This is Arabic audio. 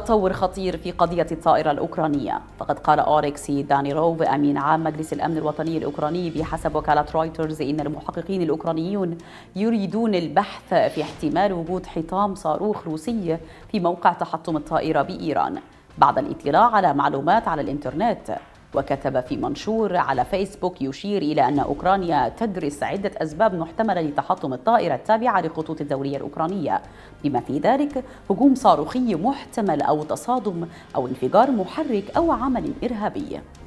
تطور خطير في قضية الطائرة الأوكرانية فقد قال أوريكسي دانيروف أمين عام مجلس الأمن الوطني الأوكراني بحسب وكالة رويترز إن المحققين الأوكرانيون يريدون البحث في احتمال وجود حطام صاروخ روسي في موقع تحطم الطائرة بإيران بعد الاطلاع على معلومات على الإنترنت وكتب في منشور على فيسبوك يشير إلى أن أوكرانيا تدرس عدة أسباب محتملة لتحطم الطائرة التابعة للخطوط الدورية الأوكرانية بما في ذلك هجوم صاروخي محتمل أو تصادم أو انفجار محرك أو عمل إرهابي